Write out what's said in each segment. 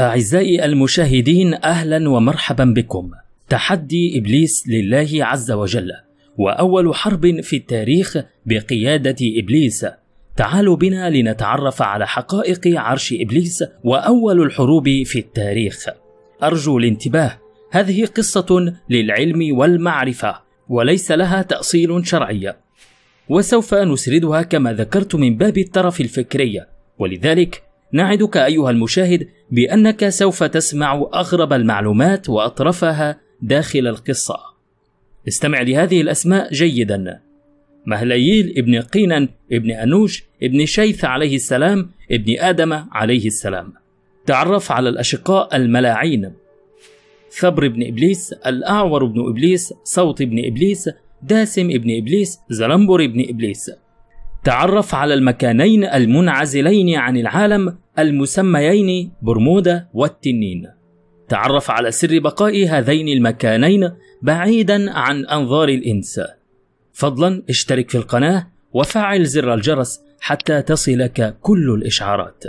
أعزائي المشاهدين أهلا ومرحبا بكم تحدي إبليس لله عز وجل وأول حرب في التاريخ بقيادة إبليس تعالوا بنا لنتعرف على حقائق عرش إبليس وأول الحروب في التاريخ أرجو الانتباه هذه قصة للعلم والمعرفة وليس لها تأصيل شرعي وسوف نسردها كما ذكرت من باب الطرف الفكري ولذلك نعدك أيها المشاهد بأنك سوف تسمع أغرب المعلومات وأطرفها داخل القصة استمع لهذه الأسماء جيدا مهلييل ابن قينان ابن أنوش ابن شيث عليه السلام ابن آدم عليه السلام تعرف على الأشقاء الملاعين ثبر بن إبليس الأعور بن إبليس صوت بن إبليس داسم ابن إبليس زلمبر ابن إبليس تعرف على المكانين المنعزلين عن العالم المسميين برمودا والتنين تعرف على سر بقاء هذين المكانين بعيدا عن أنظار الإنس فضلا اشترك في القناة وفعل زر الجرس حتى تصلك كل الإشعارات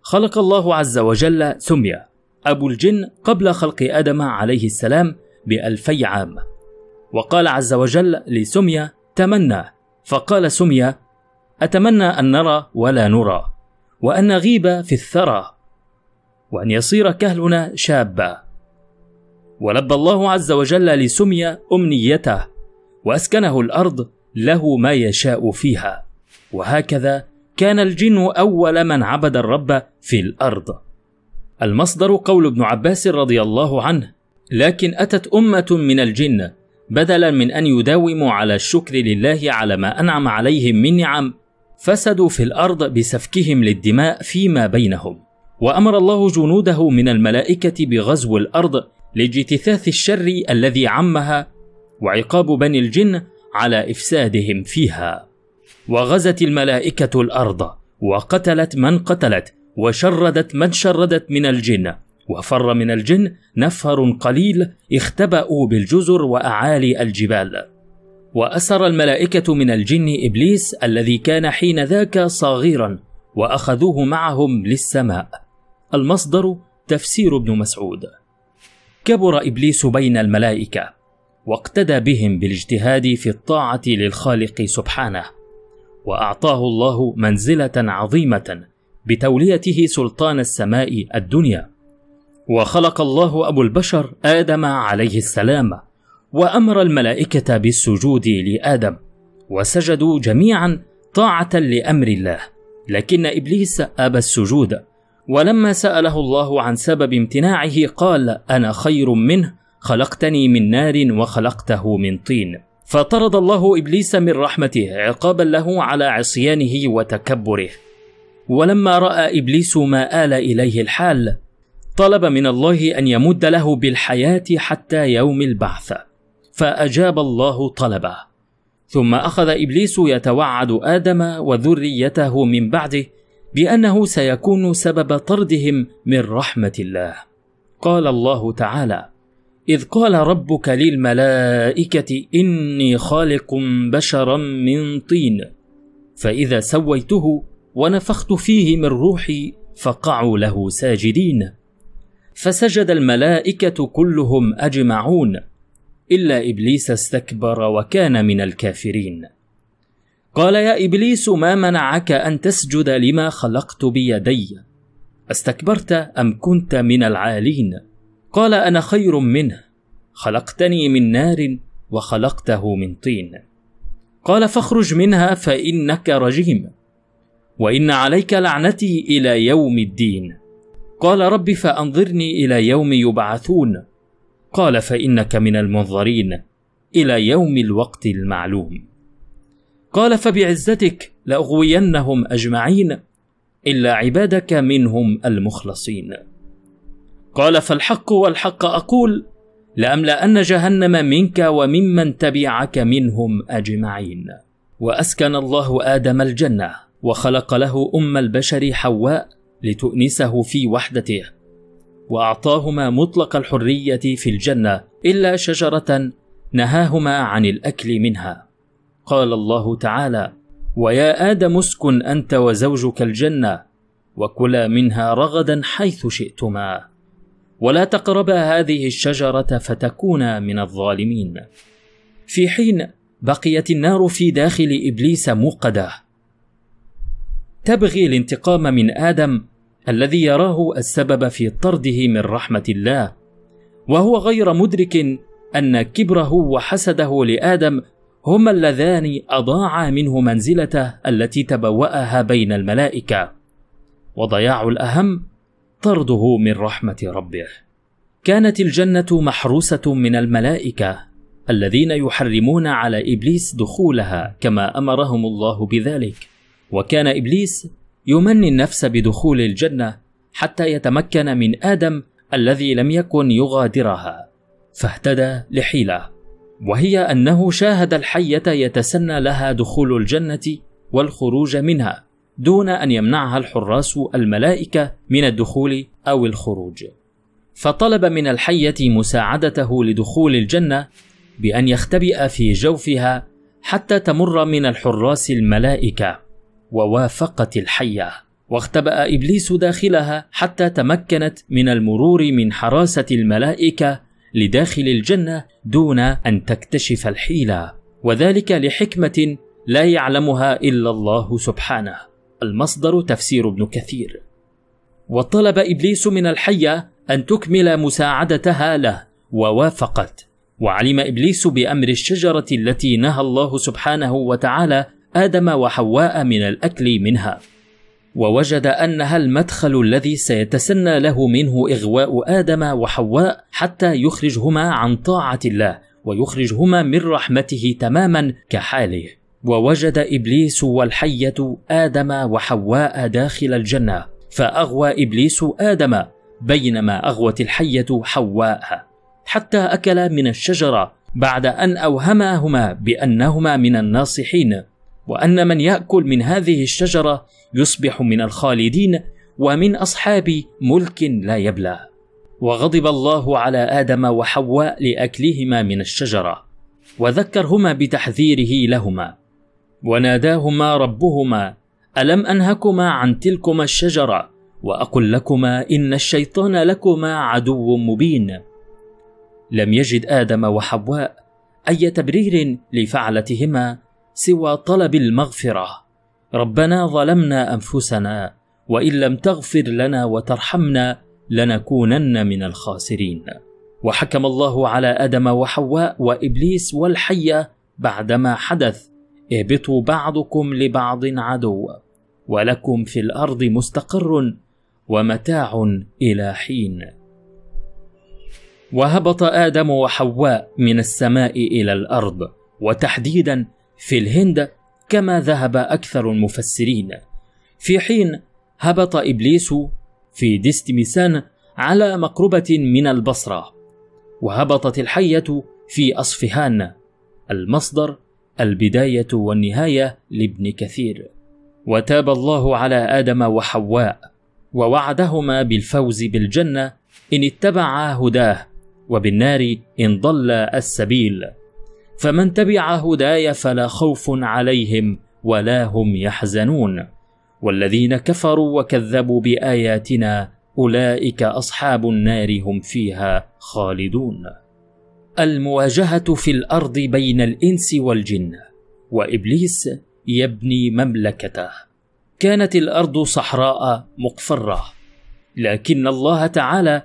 خلق الله عز وجل سمية أبو الجن قبل خلق آدم عليه السلام بألفي عام وقال عز وجل لسمية تمنى فقال سمية أتمنى أن نرى ولا نرى وأن نغيب في الثرى وأن يصير كهلنا شابا ولبى الله عز وجل لسمية أمنيته وأسكنه الأرض له ما يشاء فيها وهكذا كان الجن أول من عبد الرب في الأرض المصدر قول ابن عباس رضي الله عنه لكن أتت أمة من الجن بدلا من أن يداوموا على الشكر لله على ما أنعم عليهم من نعم فسدوا في الأرض بسفكهم للدماء فيما بينهم وأمر الله جنوده من الملائكة بغزو الأرض لاجتثاث الشر الذي عمها وعقاب بني الجن على إفسادهم فيها وغزت الملائكة الأرض وقتلت من قتلت وشردت من شردت من الجن وفر من الجن نفر قليل اختبأوا بالجزر وأعالي الجبال وأسر الملائكة من الجن إبليس الذي كان حين ذاك صغيرا وأخذوه معهم للسماء المصدر تفسير ابن مسعود كبر إبليس بين الملائكة واقتدى بهم بالاجتهاد في الطاعة للخالق سبحانه وأعطاه الله منزلة عظيمة بتوليته سلطان السماء الدنيا وخلق الله أبو البشر آدم عليه السلام وأمر الملائكة بالسجود لآدم وسجدوا جميعا طاعة لأمر الله لكن إبليس أبى السجود ولما سأله الله عن سبب امتناعه قال أنا خير منه خلقتني من نار وخلقته من طين فطرد الله إبليس من رحمته عقابا له على عصيانه وتكبره ولما رأى إبليس ما آل إليه الحال طلب من الله ان يمد له بالحياه حتى يوم البعث فاجاب الله طلبه ثم اخذ ابليس يتوعد ادم وذريته من بعده بانه سيكون سبب طردهم من رحمه الله قال الله تعالى اذ قال ربك للملائكه اني خالق بشرا من طين فاذا سويته ونفخت فيه من روحي فقعوا له ساجدين فسجد الملائكه كلهم اجمعون الا ابليس استكبر وكان من الكافرين قال يا ابليس ما منعك ان تسجد لما خلقت بيدي استكبرت ام كنت من العالين قال انا خير منه خلقتني من نار وخلقته من طين قال فاخرج منها فانك رجيم وان عليك لعنتي الى يوم الدين قال رب فانظرني الى يوم يبعثون قال فانك من المنظرين الى يوم الوقت المعلوم قال فبعزتك لاغوينهم اجمعين الا عبادك منهم المخلصين قال فالحق والحق اقول لاملان جهنم منك وممن تبعك منهم اجمعين واسكن الله ادم الجنه وخلق له ام البشر حواء لتؤنسه في وحدته واعطاهما مطلق الحريه في الجنه الا شجره نهاهما عن الاكل منها قال الله تعالى ويا ادم اسكن انت وزوجك الجنه وكلا منها رغدا حيث شئتما ولا تقربا هذه الشجره فتكونا من الظالمين في حين بقيت النار في داخل ابليس موقده تبغي الانتقام من ادم الذي يراه السبب في طرده من رحمه الله وهو غير مدرك ان كبره وحسده لادم هما اللذان اضاعا منه منزلته التي تبواها بين الملائكه وضياع الاهم طرده من رحمه ربه كانت الجنه محروسه من الملائكه الذين يحرمون على ابليس دخولها كما امرهم الله بذلك وكان ابليس يمني النفس بدخول الجنه حتى يتمكن من ادم الذي لم يكن يغادرها فاهتدى لحيله وهي انه شاهد الحيه يتسنى لها دخول الجنه والخروج منها دون ان يمنعها الحراس الملائكه من الدخول او الخروج فطلب من الحيه مساعدته لدخول الجنه بان يختبئ في جوفها حتى تمر من الحراس الملائكه ووافقت الحية واختبأ إبليس داخلها حتى تمكنت من المرور من حراسة الملائكة لداخل الجنة دون أن تكتشف الحيلة وذلك لحكمة لا يعلمها إلا الله سبحانه المصدر تفسير ابن كثير وطلب إبليس من الحية أن تكمل مساعدتها له ووافقت وعلم ابليس بامر الشجره التي نهى الله سبحانه وتعالى آدم وحواء من الأكل منها ووجد أنها المدخل الذي سيتسنى له منه إغواء آدم وحواء حتى يخرجهما عن طاعة الله ويخرجهما من رحمته تماما كحاله ووجد إبليس والحية آدم وحواء داخل الجنة فأغوى إبليس آدم بينما أغوت الحية حواء حتى أكلا من الشجرة بعد أن أوهماهما بأنهما من الناصحين وان من ياكل من هذه الشجره يصبح من الخالدين ومن اصحاب ملك لا يبلى وغضب الله على ادم وحواء لاكلهما من الشجره وذكرهما بتحذيره لهما وناداهما ربهما الم انهكما عن تلكما الشجره واقل لكما ان الشيطان لكما عدو مبين لم يجد ادم وحواء اي تبرير لفعلتهما سوى طلب المغفره ربنا ظلمنا انفسنا وان لم تغفر لنا وترحمنا لنكونن من الخاسرين وحكم الله على ادم وحواء وابليس والحيه بعدما حدث اهبطوا بعضكم لبعض عدو ولكم في الارض مستقر ومتاع الى حين وهبط ادم وحواء من السماء الى الارض وتحديدا في الهند كما ذهب أكثر المفسرين في حين هبط إبليس في ديستميسان على مقربة من البصرة وهبطت الحية في أصفهان المصدر البداية والنهاية لابن كثير وتاب الله على آدم وحواء ووعدهما بالفوز بالجنة إن اتبعا هداه وبالنار إن ضل السبيل فمن تبع هداي فلا خوف عليهم ولا هم يحزنون والذين كفروا وكذبوا باياتنا اولئك اصحاب النار هم فيها خالدون المواجهه في الارض بين الانس والجن وابليس يبني مملكته كانت الارض صحراء مقفره لكن الله تعالى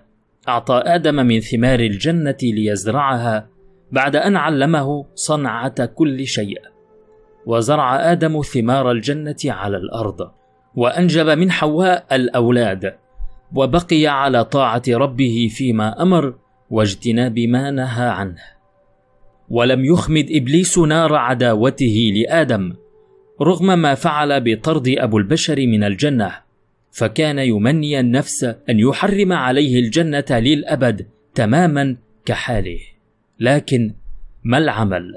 اعطى ادم من ثمار الجنه ليزرعها بعد أن علمه صنعة كل شيء وزرع آدم ثمار الجنة على الأرض وأنجب من حواء الأولاد وبقي على طاعة ربه فيما أمر واجتناب ما نهى عنه ولم يخمد إبليس نار عداوته لآدم رغم ما فعل بطرد أبو البشر من الجنة فكان يمني النفس أن يحرم عليه الجنة للأبد تماما كحاله لكن ما العمل؟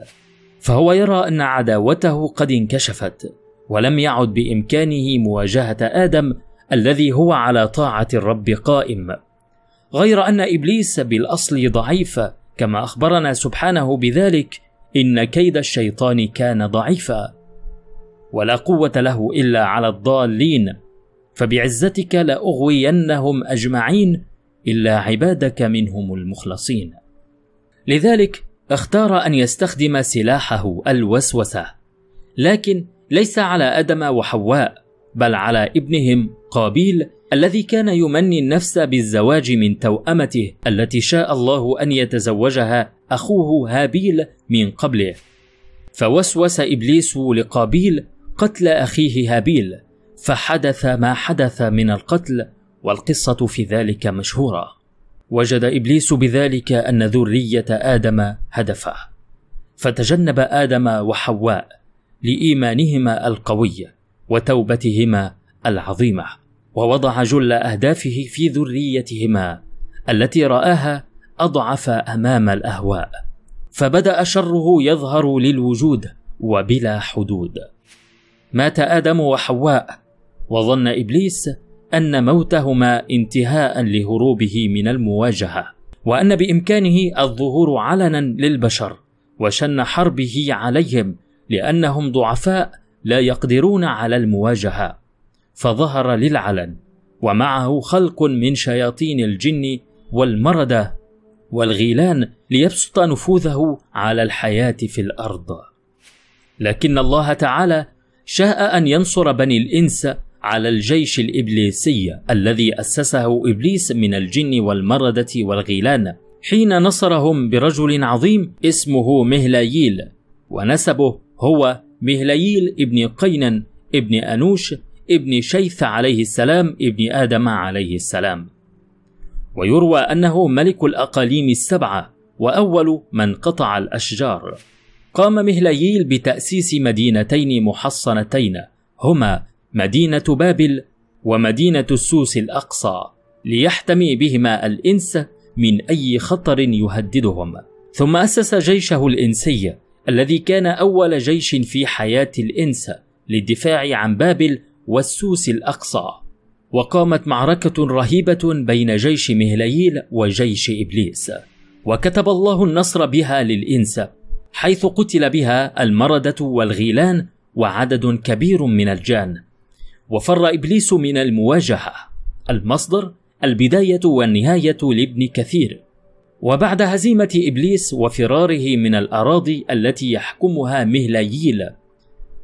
فهو يرى أن عداوته قد انكشفت ولم يعد بإمكانه مواجهة آدم الذي هو على طاعة الرب قائم غير أن إبليس بالأصل ضعيف كما أخبرنا سبحانه بذلك إن كيد الشيطان كان ضعيفا ولا قوة له إلا على الضالين فبعزتك لأغوينهم أجمعين إلا عبادك منهم المخلصين لذلك اختار أن يستخدم سلاحه الوسوسة لكن ليس على أدم وحواء بل على ابنهم قابيل الذي كان يمني النفس بالزواج من توأمته التي شاء الله أن يتزوجها أخوه هابيل من قبله فوسوس إبليس لقابيل قتل أخيه هابيل فحدث ما حدث من القتل والقصة في ذلك مشهورة وجد ابليس بذلك ان ذريه ادم هدفه فتجنب ادم وحواء لايمانهما القوي وتوبتهما العظيمه ووضع جل اهدافه في ذريتهما التي راها اضعف امام الاهواء فبدا شره يظهر للوجود وبلا حدود مات ادم وحواء وظن ابليس ان موتهما انتهاء لهروبه من المواجهه وان بامكانه الظهور علنا للبشر وشن حربه عليهم لانهم ضعفاء لا يقدرون على المواجهه فظهر للعلن ومعه خلق من شياطين الجن والمرده والغيلان ليبسط نفوذه على الحياه في الارض لكن الله تعالى شاء ان ينصر بني الانس على الجيش الإبليسي الذي أسسه إبليس من الجن والمردة والغيلان حين نصرهم برجل عظيم اسمه مهلاييل ونسبه هو مهلاييل ابن قينن ابن أنوش ابن شيث عليه السلام ابن آدم عليه السلام ويروى أنه ملك الأقاليم السبعة وأول من قطع الأشجار قام مهلاييل بتأسيس مدينتين محصنتين هما مدينة بابل ومدينة السوس الأقصى ليحتمي بهما الإنس من أي خطر يهددهم ثم أسس جيشه الإنسي الذي كان أول جيش في حياة الإنس للدفاع عن بابل والسوس الأقصى وقامت معركة رهيبة بين جيش مهليل وجيش إبليس وكتب الله النصر بها للإنس حيث قتل بها المردة والغيلان وعدد كبير من الجان وفر ابليس من المواجهه المصدر البدايه والنهايه لابن كثير وبعد هزيمه ابليس وفراره من الاراضي التي يحكمها مهلاييل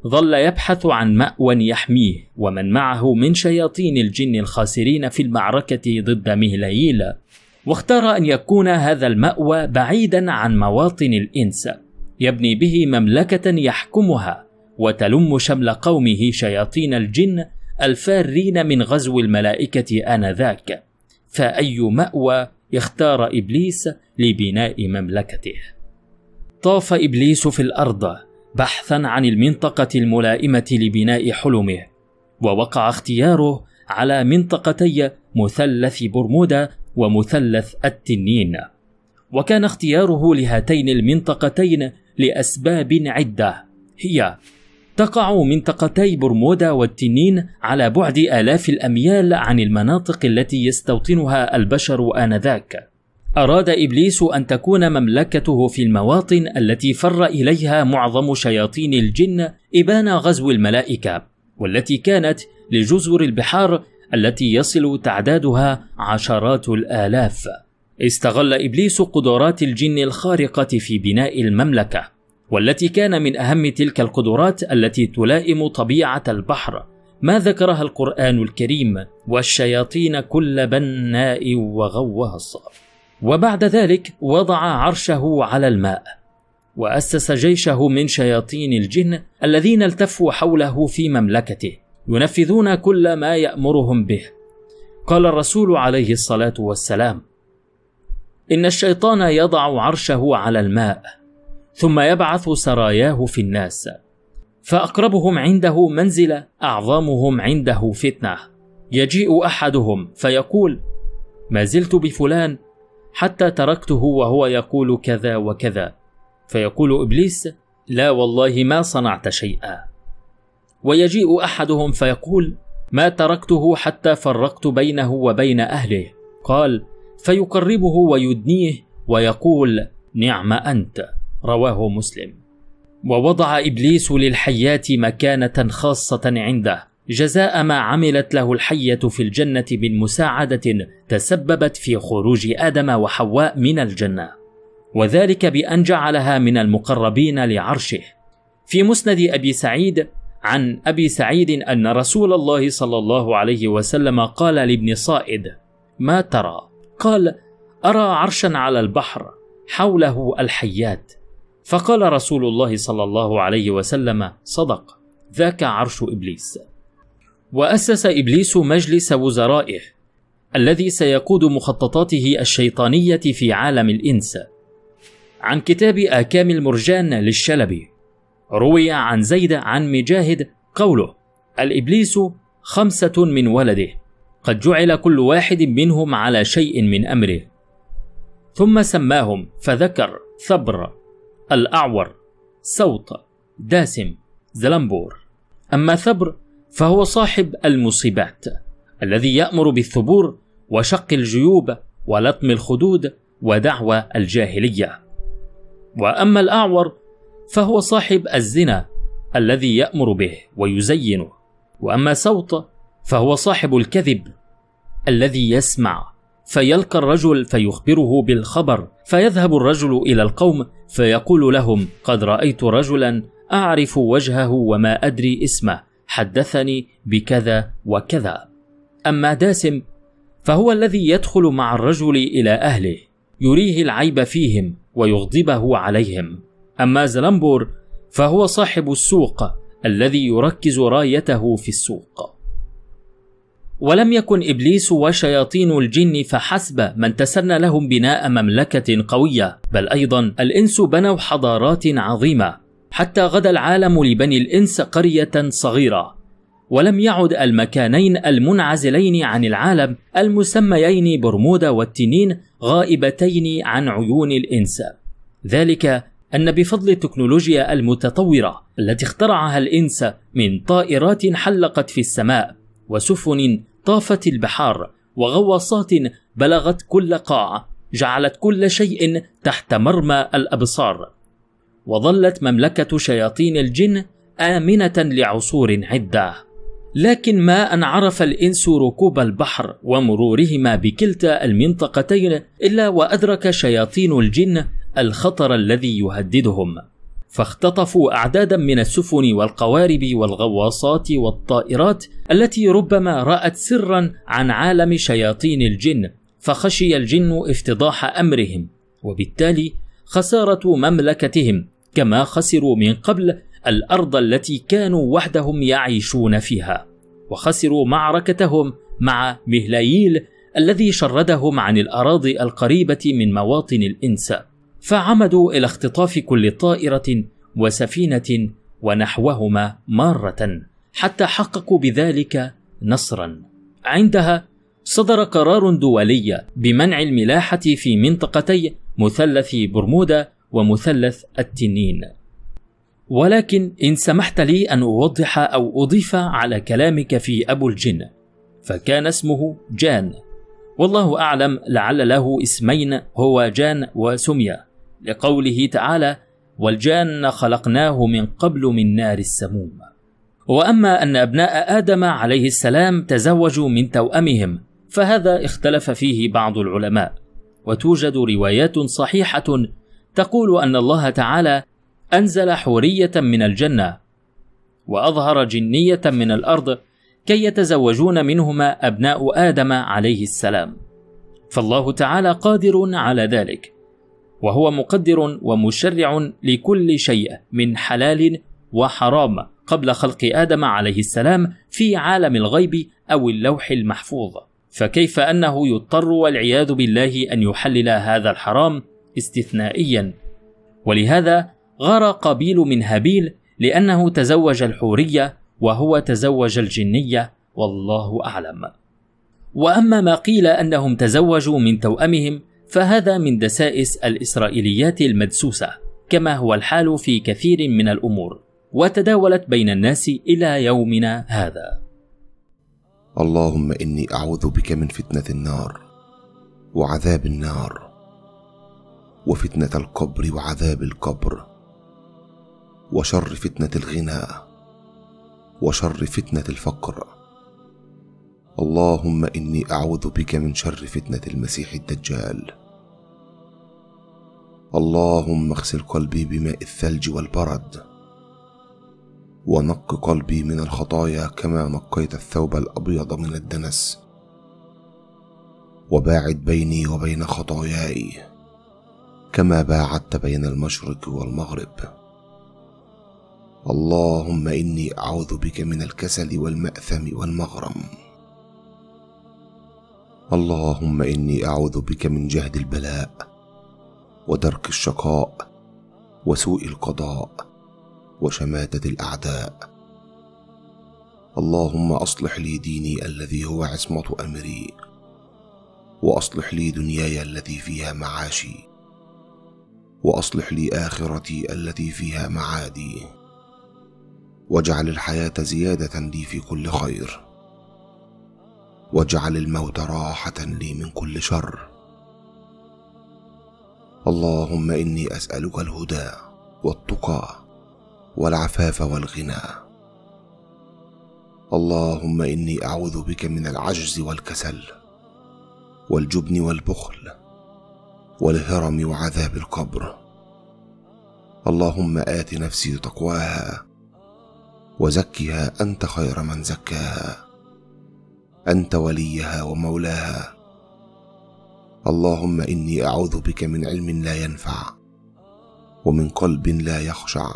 ظل يبحث عن ماوى يحميه ومن معه من شياطين الجن الخاسرين في المعركه ضد مهلاييل واختار ان يكون هذا الماوى بعيدا عن مواطن الانس يبني به مملكه يحكمها وتلم شمل قومه شياطين الجن الفارين من غزو الملائكة آنذاك فأي مأوى يختار إبليس لبناء مملكته طاف إبليس في الأرض بحثا عن المنطقة الملائمة لبناء حلمه ووقع اختياره على منطقتي مثلث برمودا ومثلث التنين وكان اختياره لهاتين المنطقتين لأسباب عدة هي تقع منطقتي برمودا والتنين على بعد آلاف الأميال عن المناطق التي يستوطنها البشر آنذاك. أراد إبليس أن تكون مملكته في المواطن التي فر إليها معظم شياطين الجن إبان غزو الملائكة، والتي كانت لجزر البحار التي يصل تعدادها عشرات الآلاف. استغل إبليس قدرات الجن الخارقة في بناء المملكة، والتي كان من أهم تلك القدرات التي تلائم طبيعة البحر ما ذكرها القرآن الكريم والشياطين كل بناء وغواص وبعد ذلك وضع عرشه على الماء وأسس جيشه من شياطين الجن الذين التفوا حوله في مملكته ينفذون كل ما يأمرهم به قال الرسول عليه الصلاة والسلام إن الشيطان يضع عرشه على الماء ثم يبعث سراياه في الناس فأقربهم عنده منزلة أعظمهم عنده فتنة يجيء أحدهم فيقول ما زلت بفلان حتى تركته وهو يقول كذا وكذا فيقول إبليس لا والله ما صنعت شيئا ويجيء أحدهم فيقول ما تركته حتى فرقت بينه وبين أهله قال فيقربه ويدنيه ويقول نعم أنت رواه مسلم ووضع ابليس للحيات مكانه خاصه عنده جزاء ما عملت له الحيه في الجنه من مساعده تسببت في خروج ادم وحواء من الجنه وذلك بان جعلها من المقربين لعرشه في مسند ابي سعيد عن ابي سعيد ان رسول الله صلى الله عليه وسلم قال لابن صائد ما ترى قال ارى عرشا على البحر حوله الحيات فقال رسول الله صلى الله عليه وسلم صدق ذاك عرش ابليس واسس ابليس مجلس وزرائه الذي سيقود مخططاته الشيطانيه في عالم الانس عن كتاب اكام المرجان للشلبي روي عن زيد عن مجاهد قوله الابليس خمسه من ولده قد جعل كل واحد منهم على شيء من امره ثم سماهم فذكر ثبر الأعور سوط داسم زلمبور أما ثبر فهو صاحب المصيبات الذي يأمر بالثبور وشق الجيوب ولطم الخدود ودعوى الجاهلية وأما الأعور فهو صاحب الزنا الذي يأمر به ويزينه وأما سوط فهو صاحب الكذب الذي يسمع فيلقى الرجل فيخبره بالخبر فيذهب الرجل الى القوم فيقول لهم قد رايت رجلا اعرف وجهه وما ادري اسمه حدثني بكذا وكذا اما داسم فهو الذي يدخل مع الرجل الى اهله يريه العيب فيهم ويغضبه عليهم اما زلمبور فهو صاحب السوق الذي يركز رايته في السوق ولم يكن ابليس وشياطين الجن فحسب من تسنى لهم بناء مملكه قويه بل ايضا الانس بنوا حضارات عظيمه حتى غدا العالم لبني الانس قريه صغيره ولم يعد المكانين المنعزلين عن العالم المسميين برمودا والتنين غائبتين عن عيون الانس ذلك ان بفضل التكنولوجيا المتطوره التي اخترعها الانس من طائرات حلقت في السماء وسفن طافت البحار وغواصات بلغت كل قاع جعلت كل شيء تحت مرمى الابصار وظلت مملكه شياطين الجن امنه لعصور عده لكن ما ان عرف الانس ركوب البحر ومرورهما بكلتا المنطقتين الا وادرك شياطين الجن الخطر الذي يهددهم فاختطفوا أعدادا من السفن والقوارب والغواصات والطائرات التي ربما رأت سرا عن عالم شياطين الجن فخشي الجن افتضاح أمرهم وبالتالي خسارة مملكتهم كما خسروا من قبل الأرض التي كانوا وحدهم يعيشون فيها وخسروا معركتهم مع مهلاييل الذي شردهم عن الأراضي القريبة من مواطن الإنس فعمدوا إلى اختطاف كل طائرة وسفينة ونحوهما مارة حتى حققوا بذلك نصرا. عندها صدر قرار دولي بمنع الملاحة في منطقتي مثلث برمودا ومثلث التنين. ولكن إن سمحت لي أن أوضح أو أضيف على كلامك في أبو الجن، فكان اسمه جان، والله أعلم لعل له اسمين هو جان وسمية لقوله تعالى والجان خلقناه من قبل من نار السموم واما ان ابناء ادم عليه السلام تزوجوا من توامهم فهذا اختلف فيه بعض العلماء وتوجد روايات صحيحه تقول ان الله تعالى انزل حوريه من الجنه واظهر جنيه من الارض كي يتزوجون منهما ابناء ادم عليه السلام فالله تعالى قادر على ذلك وهو مقدر ومشرع لكل شيء من حلال وحرام قبل خلق ادم عليه السلام في عالم الغيب او اللوح المحفوظ فكيف انه يضطر والعياذ بالله ان يحلل هذا الحرام استثنائيا ولهذا غار قابيل من هابيل لانه تزوج الحوريه وهو تزوج الجنيه والله اعلم واما ما قيل انهم تزوجوا من توامهم فهذا من دسائس الإسرائيليات المدسوسة كما هو الحال في كثير من الأمور وتداولت بين الناس إلى يومنا هذا اللهم إني أعوذ بك من فتنة النار وعذاب النار وفتنة القبر وعذاب القبر وشر فتنة الغنى وشر فتنة الفقر اللهم اني اعوذ بك من شر فتنه المسيح الدجال اللهم اغسل قلبي بماء الثلج والبرد ونق قلبي من الخطايا كما نقيت الثوب الابيض من الدنس وباعد بيني وبين خطاياي كما باعدت بين المشرق والمغرب اللهم اني اعوذ بك من الكسل والماثم والمغرم اللهم اني اعوذ بك من جهد البلاء ودرك الشقاء وسوء القضاء وشماته الاعداء اللهم اصلح لي ديني الذي هو عصمه امري واصلح لي دنياي التي فيها معاشي واصلح لي اخرتي التي فيها معادي واجعل الحياه زياده لي في كل خير واجعل الموت راحه لي من كل شر اللهم اني اسالك الهدى والتقى والعفاف والغنى اللهم اني اعوذ بك من العجز والكسل والجبن والبخل والهرم وعذاب القبر اللهم ات نفسي تقواها وزكها انت خير من زكاها انت وليها ومولاها اللهم اني اعوذ بك من علم لا ينفع ومن قلب لا يخشع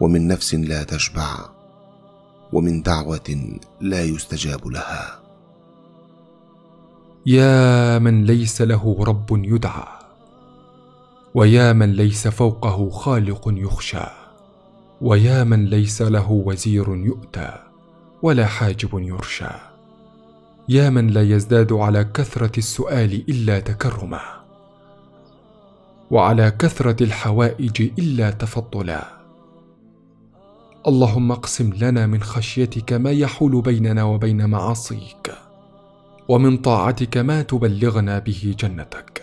ومن نفس لا تشبع ومن دعوه لا يستجاب لها يا من ليس له رب يدعى ويا من ليس فوقه خالق يخشى ويا من ليس له وزير يؤتى ولا حاجب يرشى يا من لا يزداد على كثره السؤال الا تكرما وعلى كثره الحوائج الا تفضلا اللهم اقسم لنا من خشيتك ما يحول بيننا وبين معاصيك ومن طاعتك ما تبلغنا به جنتك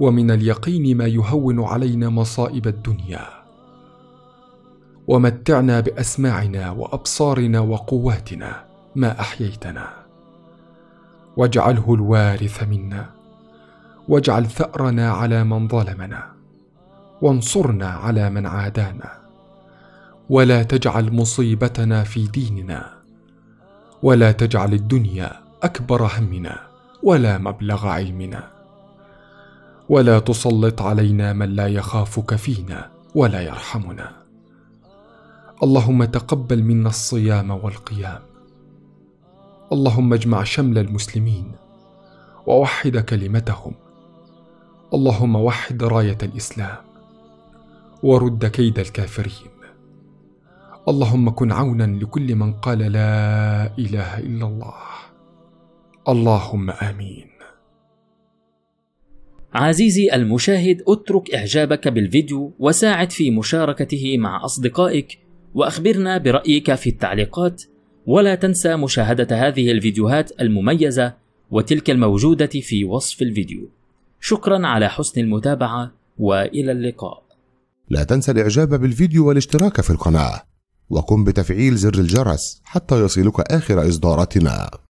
ومن اليقين ما يهون علينا مصائب الدنيا ومتعنا باسماعنا وابصارنا وقواتنا ما احييتنا واجعله الوارث منا واجعل ثارنا على من ظلمنا وانصرنا على من عادانا ولا تجعل مصيبتنا في ديننا ولا تجعل الدنيا اكبر همنا ولا مبلغ علمنا ولا تسلط علينا من لا يخافك فينا ولا يرحمنا اللهم تقبل منا الصيام والقيام اللهم اجمع شمل المسلمين ووحد كلمتهم اللهم وحد رايه الاسلام ورد كيد الكافرين اللهم كن عونا لكل من قال لا اله الا الله اللهم امين عزيزي المشاهد اترك اعجابك بالفيديو وساعد في مشاركته مع اصدقائك واخبرنا برايك في التعليقات ولا تنسى مشاهدة هذه الفيديوهات المميزة وتلك الموجودة في وصف الفيديو شكرا على حسن المتابعة وإلى اللقاء لا تنسى الإعجاب بالفيديو والاشتراك في القناة وقم بتفعيل زر الجرس حتى يصلك آخر إصداراتنا